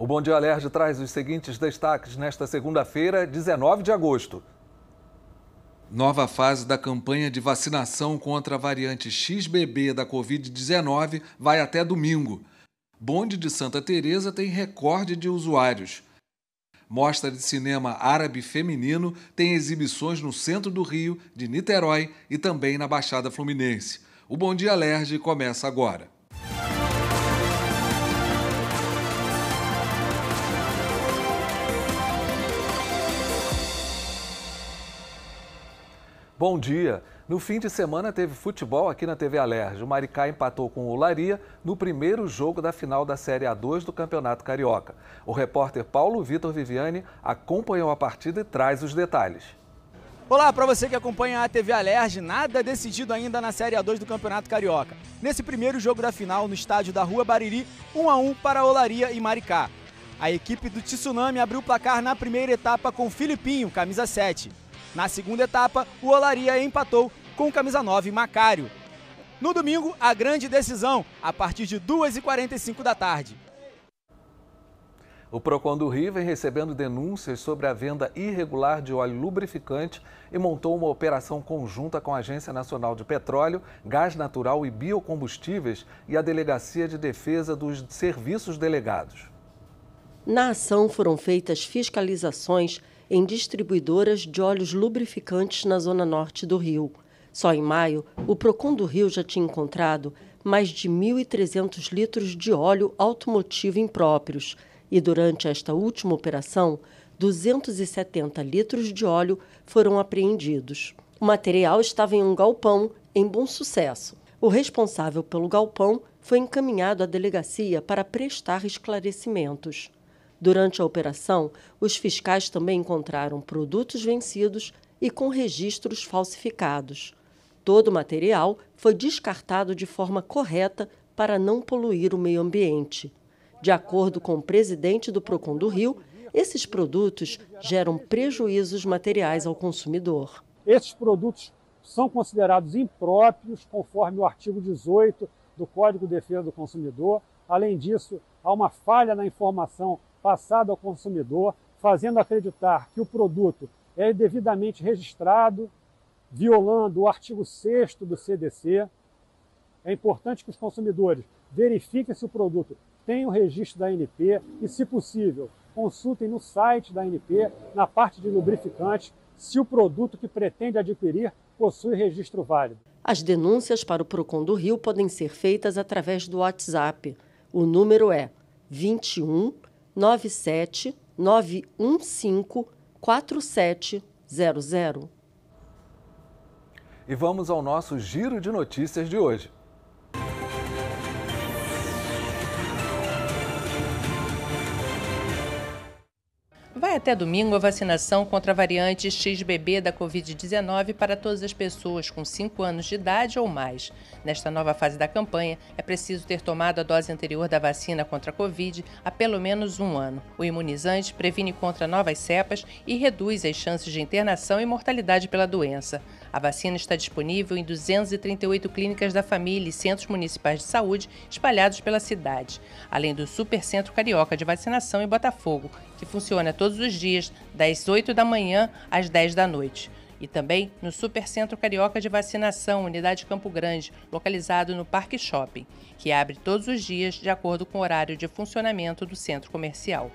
O Bom Dia Alerj traz os seguintes destaques nesta segunda-feira, 19 de agosto. Nova fase da campanha de vacinação contra a variante XBB da Covid-19 vai até domingo. Bonde de Santa Teresa tem recorde de usuários. Mostra de cinema árabe feminino tem exibições no centro do Rio, de Niterói e também na Baixada Fluminense. O Bom Dia Alerj começa agora. Bom dia. No fim de semana teve futebol aqui na TV Alerj. O Maricá empatou com o Olaria no primeiro jogo da final da Série A2 do Campeonato Carioca. O repórter Paulo Vitor Viviani acompanhou a partida e traz os detalhes. Olá, para você que acompanha a TV Alerj, nada decidido ainda na Série A2 do Campeonato Carioca. Nesse primeiro jogo da final, no estádio da Rua Bariri, 1 a 1 para Olaria e Maricá. A equipe do Tsunami abriu o placar na primeira etapa com Filipinho, camisa 7. Na segunda etapa, o Olaria empatou com camisa 9 Macário. No domingo, a grande decisão, a partir de 2h45 da tarde. O PROCON do Rio vem recebendo denúncias sobre a venda irregular de óleo lubrificante e montou uma operação conjunta com a Agência Nacional de Petróleo, Gás Natural e Biocombustíveis e a Delegacia de Defesa dos Serviços Delegados. Na ação foram feitas fiscalizações em distribuidoras de óleos lubrificantes na zona norte do Rio. Só em maio, o Procon do Rio já tinha encontrado mais de 1.300 litros de óleo automotivo impróprios e, durante esta última operação, 270 litros de óleo foram apreendidos. O material estava em um galpão em bom sucesso. O responsável pelo galpão foi encaminhado à delegacia para prestar esclarecimentos. Durante a operação, os fiscais também encontraram produtos vencidos e com registros falsificados. Todo o material foi descartado de forma correta para não poluir o meio ambiente. De acordo com o presidente do Procon do Rio, esses produtos geram prejuízos materiais ao consumidor. Esses produtos são considerados impróprios conforme o artigo 18 do Código de Defesa do Consumidor. Além disso, há uma falha na informação passado ao consumidor, fazendo acreditar que o produto é devidamente registrado, violando o artigo 6 do CDC. É importante que os consumidores verifiquem se o produto tem o registro da ANP e, se possível, consultem no site da ANP, na parte de lubrificantes, se o produto que pretende adquirir possui registro válido. As denúncias para o Procon do Rio podem ser feitas através do WhatsApp. O número é 21 97 915 4700. E vamos ao nosso giro de notícias de hoje. Vai até domingo a vacinação contra a variante XBB da Covid-19 para todas as pessoas com 5 anos de idade ou mais. Nesta nova fase da campanha, é preciso ter tomado a dose anterior da vacina contra a Covid há pelo menos um ano. O imunizante previne contra novas cepas e reduz as chances de internação e mortalidade pela doença. A vacina está disponível em 238 clínicas da família e centros municipais de saúde espalhados pela cidade, além do Supercentro Carioca de Vacinação em Botafogo, que funciona todos os dias, das 8 da manhã às 10 da noite e também no Supercentro Carioca de Vacinação, Unidade Campo Grande, localizado no Parque Shopping, que abre todos os dias de acordo com o horário de funcionamento do centro comercial.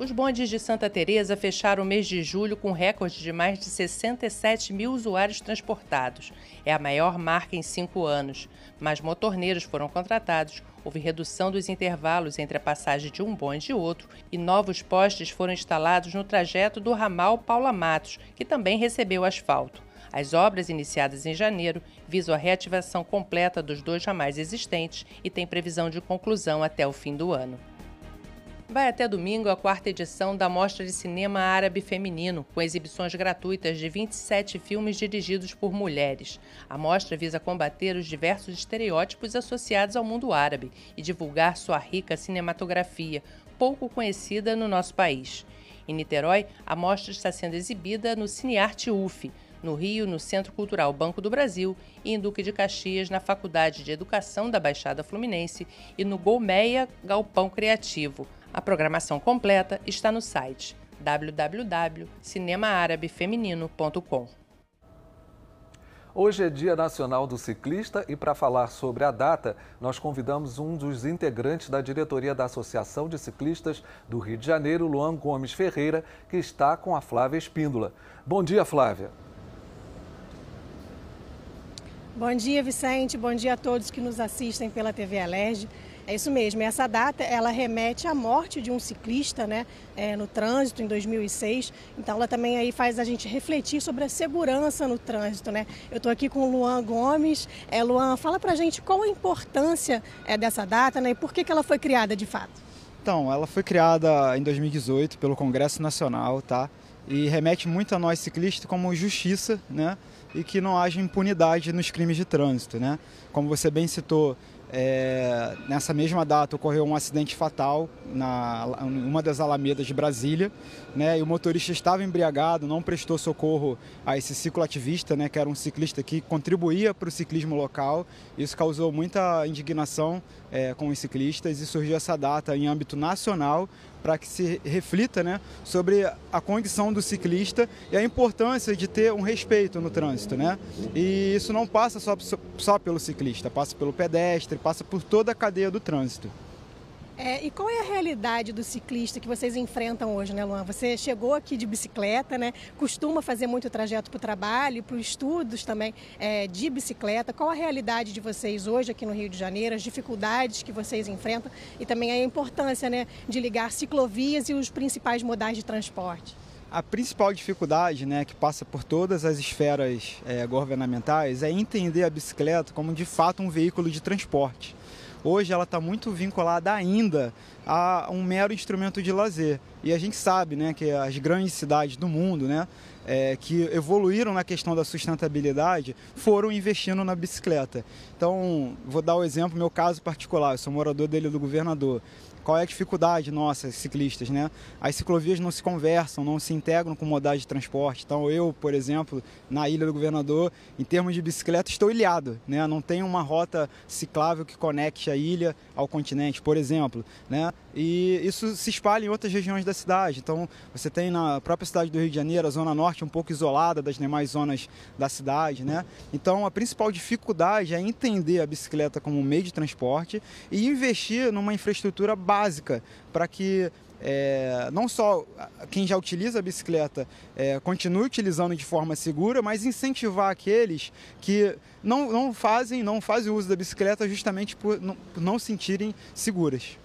Os bondes de Santa Teresa fecharam o mês de julho com recorde de mais de 67 mil usuários transportados. É a maior marca em cinco anos. Mais motorneiros foram contratados, houve redução dos intervalos entre a passagem de um bonde e outro e novos postes foram instalados no trajeto do ramal Paula Matos, que também recebeu asfalto. As obras, iniciadas em janeiro, visam a reativação completa dos dois ramais existentes e têm previsão de conclusão até o fim do ano. Vai até domingo a quarta edição da Mostra de Cinema Árabe Feminino, com exibições gratuitas de 27 filmes dirigidos por mulheres. A mostra visa combater os diversos estereótipos associados ao mundo árabe e divulgar sua rica cinematografia, pouco conhecida no nosso país. Em Niterói, a mostra está sendo exibida no Cinearte UF, no Rio, no Centro Cultural Banco do Brasil, e em Duque de Caxias, na Faculdade de Educação da Baixada Fluminense, e no Golmeia Galpão Criativo. A programação completa está no site www.cinemaarabefeminino.com. Hoje é Dia Nacional do Ciclista e para falar sobre a data, nós convidamos um dos integrantes da diretoria da Associação de Ciclistas do Rio de Janeiro, Luan Gomes Ferreira, que está com a Flávia Espíndola. Bom dia, Flávia. Bom dia, Vicente. Bom dia a todos que nos assistem pela TV Alerj. É isso mesmo. Essa data ela remete à morte de um ciclista, né, é, no trânsito em 2006. Então ela também aí faz a gente refletir sobre a segurança no trânsito, né? Eu estou aqui com o Luan Gomes. É, Luan, fala pra gente qual a importância é, dessa data, né, e por que, que ela foi criada de fato? Então, ela foi criada em 2018 pelo Congresso Nacional, tá? E remete muito a nós ciclistas como justiça, né? E que não haja impunidade nos crimes de trânsito, né? Como você bem citou, é, nessa mesma data ocorreu um acidente fatal na em uma das alamedas de Brasília, né? E o motorista estava embriagado, não prestou socorro a esse cicloativista, né? Que era um ciclista que contribuía para o ciclismo local. Isso causou muita indignação é, com os ciclistas e surgiu essa data em âmbito nacional para que se reflita, né? Sobre a condição do ciclista e a importância de ter um respeito no trânsito, né? E isso não passa só, só pelo ciclista, passa pelo pedestre passa por toda a cadeia do trânsito. É, e qual é a realidade do ciclista que vocês enfrentam hoje, né, Luan? Você chegou aqui de bicicleta, né? Costuma fazer muito trajeto para o trabalho, para os estudos também é, de bicicleta. Qual a realidade de vocês hoje aqui no Rio de Janeiro, as dificuldades que vocês enfrentam e também a importância né, de ligar ciclovias e os principais modais de transporte? A principal dificuldade né, que passa por todas as esferas é, governamentais é entender a bicicleta como de fato um veículo de transporte. Hoje ela está muito vinculada ainda a um mero instrumento de lazer. E a gente sabe né, que as grandes cidades do mundo né, é, que evoluíram na questão da sustentabilidade foram investindo na bicicleta. Então, vou dar o um exemplo, meu caso particular, eu sou morador dele do governador. Qual é a dificuldade nossa, ciclistas, né? As ciclovias não se conversam, não se integram com modais de transporte. Então, eu, por exemplo, na Ilha do Governador, em termos de bicicleta, estou ilhado, né? Não tem uma rota ciclável que conecte a ilha ao continente, por exemplo, né? E isso se espalha em outras regiões da cidade. Então, você tem na própria cidade do Rio de Janeiro, a Zona Norte, parte um pouco isolada das demais zonas da cidade, né? Então a principal dificuldade é entender a bicicleta como um meio de transporte e investir numa infraestrutura básica para que é, não só quem já utiliza a bicicleta é, continue utilizando de forma segura, mas incentivar aqueles que não, não fazem não fazem uso da bicicleta justamente por não, por não sentirem seguras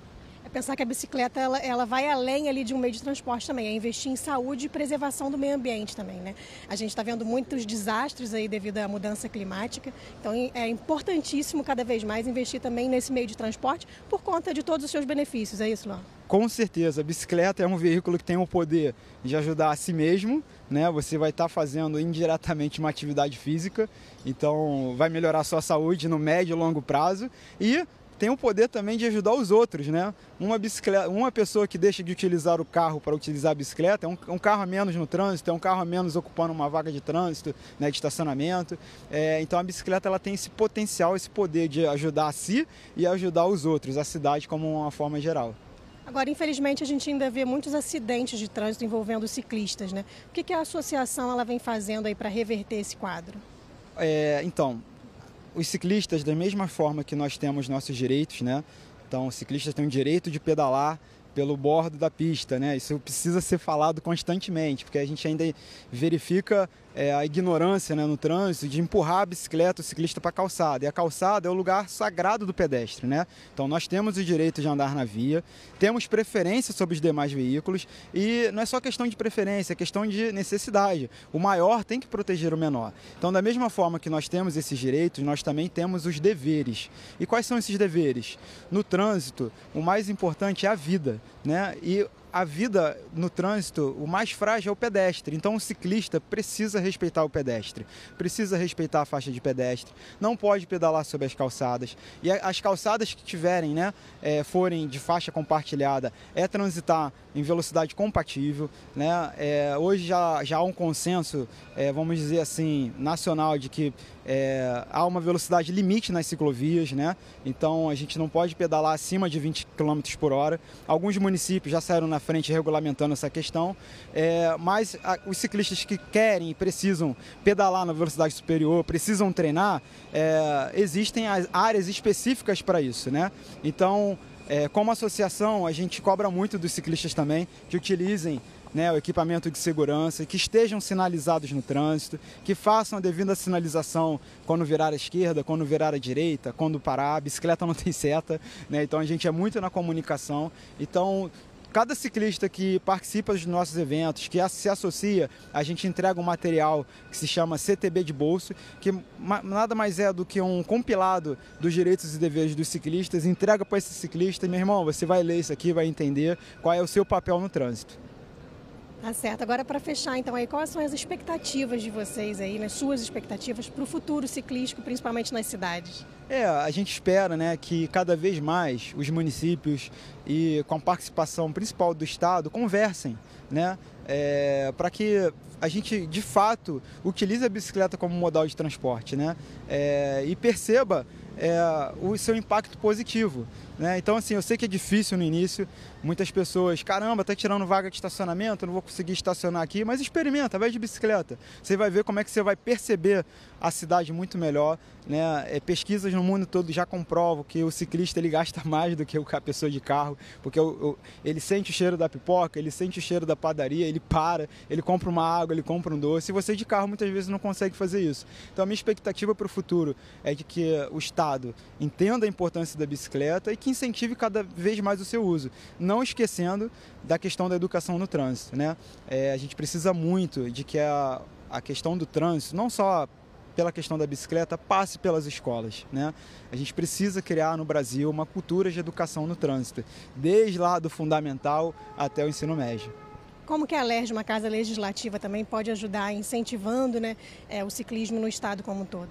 pensar que a bicicleta ela, ela vai além ali de um meio de transporte também, é investir em saúde e preservação do meio ambiente também, né? A gente está vendo muitos desastres aí devido à mudança climática, então é importantíssimo cada vez mais investir também nesse meio de transporte por conta de todos os seus benefícios, é isso, Luan? Com certeza, a bicicleta é um veículo que tem o poder de ajudar a si mesmo, né? Você vai estar tá fazendo indiretamente uma atividade física, então vai melhorar a sua saúde no médio e longo prazo e tem o poder também de ajudar os outros, né? Uma, bicicleta, uma pessoa que deixa de utilizar o carro para utilizar a bicicleta é um, um, carro a menos no trânsito, é um carro a menos ocupando uma vaga de trânsito, né, de estacionamento. É, então a bicicleta ela tem esse potencial, esse poder de ajudar a si e ajudar os outros, a cidade como uma forma geral. Agora, infelizmente, a gente ainda vê muitos acidentes de trânsito envolvendo ciclistas, né? O que, que a associação ela vem fazendo aí para reverter esse quadro? É, então, os ciclistas, da mesma forma que nós temos nossos direitos, né? Então, os ciclistas têm o direito de pedalar pelo bordo da pista, né? Isso precisa ser falado constantemente, porque a gente ainda verifica é, a ignorância né, no trânsito de empurrar a bicicleta, o ciclista para a calçada. E a calçada é o lugar sagrado do pedestre, né? Então nós temos o direito de andar na via, temos preferência sobre os demais veículos e não é só questão de preferência, é questão de necessidade. O maior tem que proteger o menor. Então, da mesma forma que nós temos esses direitos, nós também temos os deveres. E quais são esses deveres? No trânsito, o mais importante é a vida, né? E a vida no trânsito, o mais frágil é o pedestre. Então, o ciclista precisa respeitar o pedestre, precisa respeitar a faixa de pedestre, não pode pedalar sobre as calçadas. E as calçadas que tiverem, né, é, forem de faixa compartilhada, é transitar em velocidade compatível. Né? É, hoje já, já há um consenso, é, vamos dizer assim, nacional de que é, há uma velocidade limite nas ciclovias, né? então a gente não pode pedalar acima de 20 km por hora. Alguns municípios já saíram na frente regulamentando essa questão, é, mas a, os ciclistas que querem e precisam pedalar na velocidade superior, precisam treinar, é, existem as áreas específicas para isso. Né? Então, é, como associação, a gente cobra muito dos ciclistas também que utilizem né, o equipamento de segurança, que estejam sinalizados no trânsito, que façam a devida sinalização quando virar à esquerda, quando virar à direita, quando parar. A bicicleta não tem seta, né, então a gente é muito na comunicação. Então, cada ciclista que participa dos nossos eventos, que se associa, a gente entrega um material que se chama CTB de bolso, que nada mais é do que um compilado dos direitos e deveres dos ciclistas, entrega para esse ciclista e, meu irmão, você vai ler isso aqui, vai entender qual é o seu papel no trânsito. Tá certo. Agora, para fechar, então, aí, quais são as expectativas de vocês aí, né, suas expectativas para o futuro ciclístico, principalmente nas cidades? É, a gente espera né, que cada vez mais os municípios e com a participação principal do Estado conversem, né? É, para que a gente de fato utilize a bicicleta como modal de transporte, né? É, e perceba é, o seu impacto positivo. Né? Então, assim, eu sei que é difícil no início, muitas pessoas, caramba, tá tirando vaga de estacionamento, não vou conseguir estacionar aqui, mas experimenta, vai de bicicleta. Você vai ver como é que você vai perceber a cidade muito melhor. Né? É, pesquisas no mundo todo já comprovam que o ciclista ele gasta mais do que a pessoa de carro, porque o, o, ele sente o cheiro da pipoca, ele sente o cheiro da padaria, ele para, ele compra uma água, ele compra um doce. E você de carro muitas vezes não consegue fazer isso. Então, a minha expectativa para o futuro é de que o Estado Estado entenda a importância da bicicleta e que incentive cada vez mais o seu uso, não esquecendo da questão da educação no trânsito. Né? É, a gente precisa muito de que a, a questão do trânsito, não só pela questão da bicicleta passe pelas escolas. Né? A gente precisa criar no Brasil uma cultura de educação no trânsito, desde lá do fundamental até o ensino médio. Como que a LERJ, uma casa legislativa, também pode ajudar incentivando né, é, o ciclismo no estado como um todo?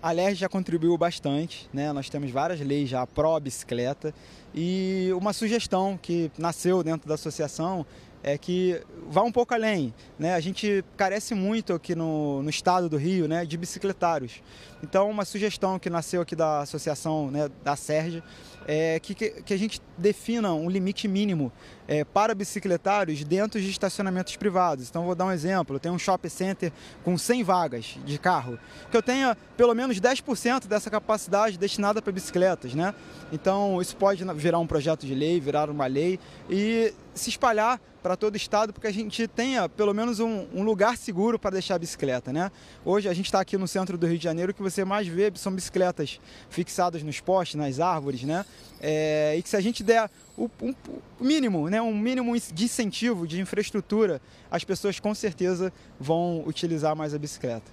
A LERJ já contribuiu bastante, né? nós temos várias leis já pró-bicicleta e uma sugestão que nasceu dentro da associação é que vá um pouco além. Né? A gente carece muito aqui no, no estado do Rio né, de bicicletários. Então, uma sugestão que nasceu aqui da associação né, da Sérgio é que, que a gente defina um limite mínimo é, para bicicletários dentro de estacionamentos privados. Então, vou dar um exemplo. Eu tenho um shopping center com 100 vagas de carro, que eu tenha pelo menos 10% dessa capacidade destinada para bicicletas. Né? Então, isso pode virar um projeto de lei, virar uma lei e se espalhar para todo o estado, porque a gente tenha pelo menos um, um lugar seguro para deixar a bicicleta. Né? Hoje a gente está aqui no centro do Rio de Janeiro, o que você mais vê são bicicletas fixadas nos postes, nas árvores, né? É, e que se a gente der o, um, o mínimo, né? um mínimo de incentivo, de infraestrutura, as pessoas com certeza vão utilizar mais a bicicleta.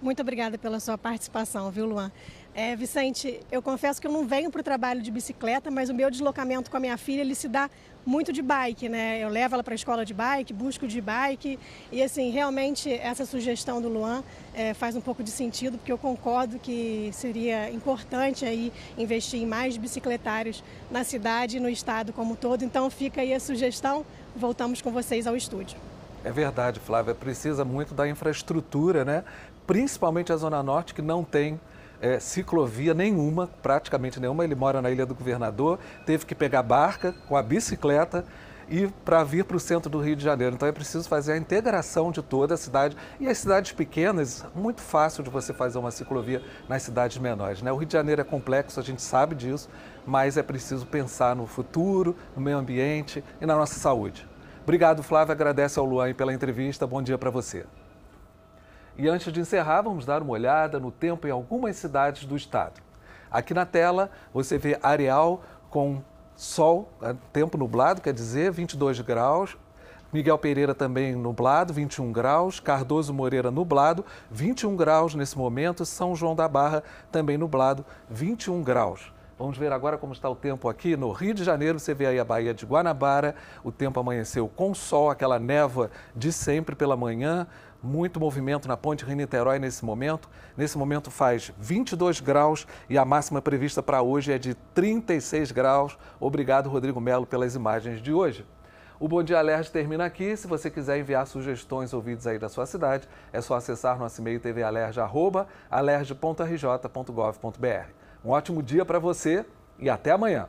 Muito obrigada pela sua participação, viu, Luan? É, Vicente, eu confesso que eu não venho para o trabalho de bicicleta, mas o meu deslocamento com a minha filha ele se dá muito de bike, né? Eu levo ela para a escola de bike, busco de bike. E assim, realmente essa sugestão do Luan é, faz um pouco de sentido, porque eu concordo que seria importante aí investir em mais bicicletários na cidade e no estado como um todo. Então fica aí a sugestão, voltamos com vocês ao estúdio. É verdade, Flávia, precisa muito da infraestrutura, né? Principalmente a Zona Norte, que não tem é, ciclovia nenhuma, praticamente nenhuma. Ele mora na Ilha do Governador, teve que pegar barca com a bicicleta e para vir para o centro do Rio de Janeiro. Então é preciso fazer a integração de toda a cidade. E as cidades pequenas, muito fácil de você fazer uma ciclovia nas cidades menores. Né? O Rio de Janeiro é complexo, a gente sabe disso, mas é preciso pensar no futuro, no meio ambiente e na nossa saúde. Obrigado, Flávio. Agradece ao Luan pela entrevista. Bom dia para você. E antes de encerrar, vamos dar uma olhada no tempo em algumas cidades do estado. Aqui na tela você vê Areal com sol, né, tempo nublado, quer dizer, 22 graus. Miguel Pereira também nublado, 21 graus. Cardoso Moreira nublado, 21 graus nesse momento. São João da Barra também nublado, 21 graus. Vamos ver agora como está o tempo aqui no Rio de Janeiro. Você vê aí a Baía de Guanabara. O tempo amanheceu com sol, aquela névoa de sempre pela manhã muito movimento na Ponte Rio-Niterói nesse momento. Nesse momento faz 22 graus e a máxima prevista para hoje é de 36 graus. Obrigado, Rodrigo Melo, pelas imagens de hoje. O Bom Dia Alerj termina aqui. Se você quiser enviar sugestões ou vídeos aí da sua cidade, é só acessar nosso e-mail tvalerj.alerj.rj.gov.br. Um ótimo dia para você e até amanhã!